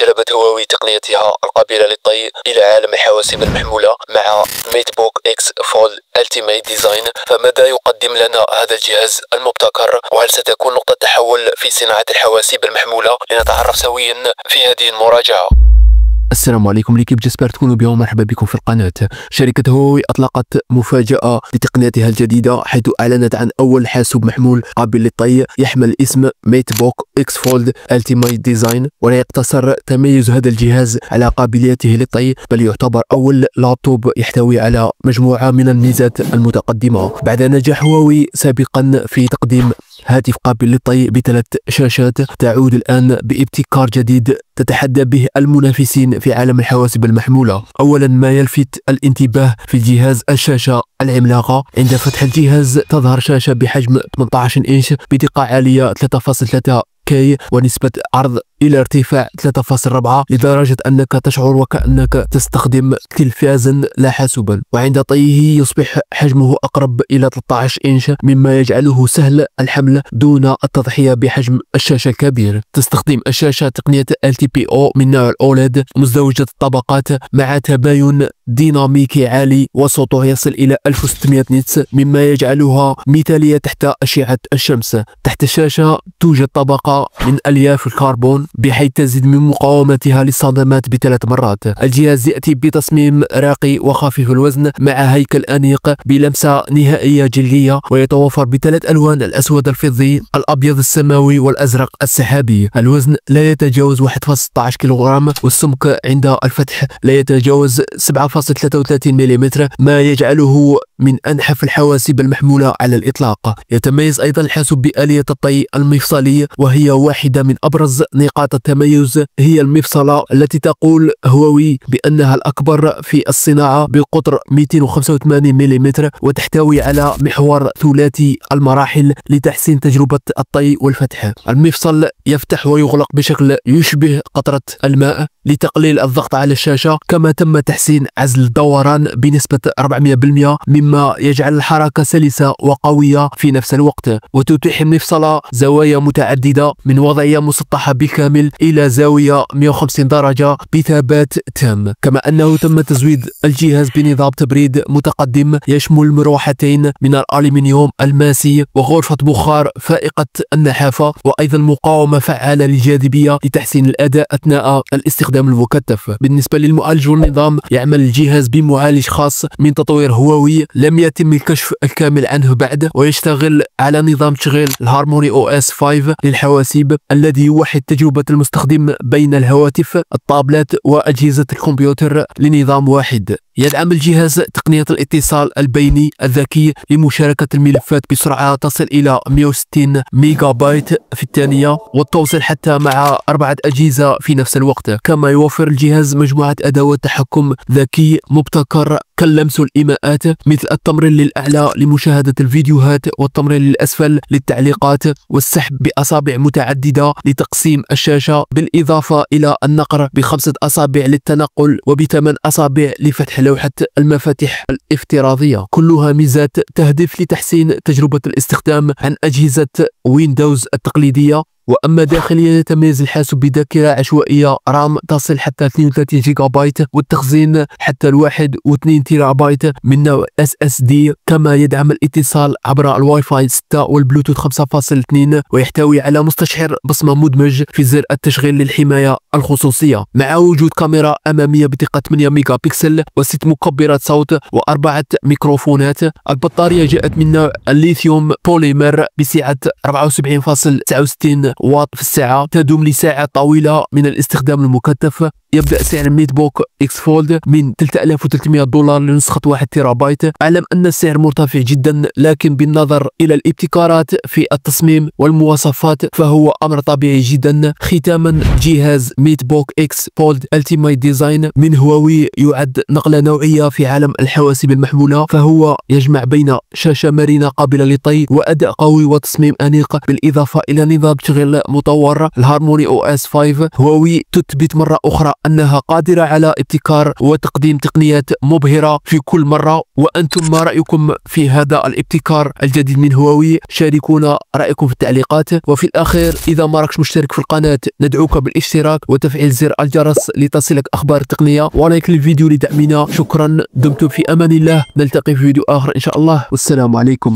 جلبت هواوي تقنيتها القابلة للطي إلى عالم الحواسيب المحمولة مع ميت بوك إكس فول التيميت ديزاين فماذا يقدم لنا هذا الجهاز المبتكر وهل ستكون نقطة تحول في صناعة الحواسيب المحمولة لنتعرف سويا في هذه المراجعة السلام عليكم ليكيب جسبر تكونوا بيوم مرحبا بكم في القناة شركة هواوي أطلقت مفاجأة لتقنيتها الجديدة حيث أعلنت عن أول حاسوب محمول قابل للطي يحمل اسم ميت بوك اكس فولد التيمايت ديزاين ولا يقتصر تميز هذا الجهاز على قابليته للطي بل يعتبر أول لابتوب يحتوي على مجموعة من الميزات المتقدمة بعد نجاح هواوي سابقا في تقديم هاتف قابل للطي بثلاث شاشات تعود الآن بابتكار جديد تتحدى به المنافسين في عالم الحواسب المحمولة أولا ما يلفت الانتباه في الجهاز الشاشة العملاقة عند فتح الجهاز تظهر شاشة بحجم 18 إنش بدقة عالية 3.3 كي ونسبة عرض إلى ارتفاع 3.4 لدرجة أنك تشعر وكأنك تستخدم تلفازا لا حاسوبا وعند طيه يصبح حجمه أقرب إلى 13 إنش مما يجعله سهل الحمل دون التضحية بحجم الشاشة الكبير تستخدم الشاشة تقنية LTPO من نوع الاولاد مزدوجة الطبقات مع تباين ديناميكي عالي وصوته يصل إلى 1600 نتس مما يجعلها مثالية تحت أشعة الشمس تحت الشاشة توجد طبقة من ألياف الكربون بحيث تزيد من مقاومتها للصدمات بثلاث مرات الجهاز يأتي بتصميم راقي وخفيف الوزن مع هيكل أنيق بلمسة نهائية جلية ويتوفر بثلاث ألوان الأسود الفضي الأبيض السماوي والأزرق السحابي الوزن لا يتجاوز 1.16 كيلوغرام والسمك عند الفتح لا يتجاوز 7.33 ملم ما يجعله من أنحف الحواسيب المحمولة على الإطلاق يتميز أيضا الحاسوب بآلية الطي المفصلي وهي واحدة من أبرز نقاط نقاط التميز هي المفصلة التي تقول هواوي بأنها الأكبر في الصناعة بقطر 285 ملم وتحتوي على محور ثلاثي المراحل لتحسين تجربة الطي والفتح المفصل يفتح ويغلق بشكل يشبه قطرة الماء لتقليل الضغط على الشاشة كما تم تحسين عزل الدوران بنسبة 400% مما يجعل الحركة سلسة وقوية في نفس الوقت وتتيح المفصلة زوايا متعددة من وضعية مسطحة بكامل كامل إلى زاوية 150 درجة بثبات تام كما أنه تم تزويد الجهاز بنظام تبريد متقدم يشمل مروحتين من الألمنيوم الماسي وغرفة بخار فائقة النحافة وأيضا مقاومة فعالة للجاذبية لتحسين الأداء أثناء الاستخدام المكثف بالنسبة للمعالج والنظام يعمل الجهاز بمعالج خاص من تطوير هواوي لم يتم الكشف الكامل عنه بعد ويشتغل على نظام تشغيل الهارموني او اس 5 للحواسيب الذي يوحد تجربة تجربة المستخدم بين الهواتف الطابلات وأجهزة الكمبيوتر لنظام واحد يدعم الجهاز تقنية الاتصال البيني الذكي لمشاركة الملفات بسرعة تصل إلى 160 ميجا بايت في الثانية والتوصل حتى مع أربعة أجهزة في نفس الوقت كما يوفر الجهاز مجموعة أدوات تحكم ذكي مبتكر كاللمس والإيماءات مثل التمرين للأعلى لمشاهدة الفيديوهات والتمرين للأسفل للتعليقات والسحب بأصابع متعددة لتقسيم الشاشة بالإضافة إلى النقر بخمسة أصابع للتنقل وبثمان أصابع لفتح لوحة المفاتيح الافتراضية كلها ميزات تهدف لتحسين تجربة الاستخدام عن أجهزة ويندوز التقليدية وأما داخليا يتميز الحاسوب بذاكرة عشوائية رام تصل حتى 32 جيجا بايت والتخزين حتى الواحد و2 تيرا بايت من نوع اس اس دي كما يدعم الاتصال عبر الواي فاي 6 والبلوتوث 5.2 ويحتوي على مستشعر بصمة مدمج في زر التشغيل للحماية الخصوصية مع وجود كاميرا أمامية بدقه 8 ميجا بكسل وست مكبرات صوت وأربعة ميكروفونات البطارية جاءت من نوع الليثيوم بوليمر بسعة 74.69 واط في الساعة تدوم لساعة طويلة من الاستخدام المكثف يبدا سعر ميت بوك اكس فولد من 3300 دولار لنسخه 1 تيرابايت اعلم ان السعر مرتفع جدا لكن بالنظر الى الابتكارات في التصميم والمواصفات فهو امر طبيعي جدا ختاما جهاز ميت بوك اكس فولد التيميت ديزاين من هواوي يعد نقله نوعيه في عالم الحواسيب المحموله فهو يجمع بين شاشه مرنه قابله للطي واداء قوي وتصميم انيق بالاضافه الى نظام تشغيل مطور الهارموني او اس 5 هواوي تثبت مره اخرى أنها قادرة على ابتكار وتقديم تقنيات مبهرة في كل مرة وأنتم ما رأيكم في هذا الابتكار الجديد من هواوي شاركونا رأيكم في التعليقات وفي الأخير إذا ما راكش مشترك في القناة ندعوك بالاشتراك وتفعيل زر الجرس لتصلك أخبار التقنية ولايك للفيديو لدعمنا شكرا دمتم في أمان الله نلتقي في فيديو آخر إن شاء الله والسلام عليكم